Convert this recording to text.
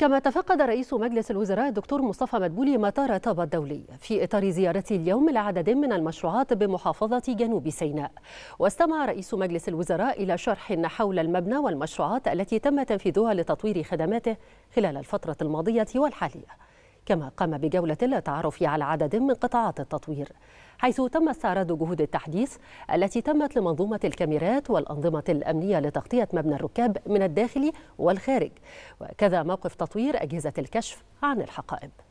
كما تفقد رئيس مجلس الوزراء الدكتور مصطفى مدبولي مطار طابا الدولي في إطار زيارته اليوم لعدد من المشروعات بمحافظة جنوب سيناء واستمع رئيس مجلس الوزراء إلى شرح حول المبنى والمشروعات التي تم تنفيذها لتطوير خدماته خلال الفترة الماضية والحالية كما قام بجولة للتعرف على عدد من قطاعات التطوير حيث تم استعراض جهود التحديث التي تمت لمنظومة الكاميرات والأنظمة الأمنية لتغطية مبنى الركاب من الداخل والخارج وكذا موقف تطوير أجهزة الكشف عن الحقائب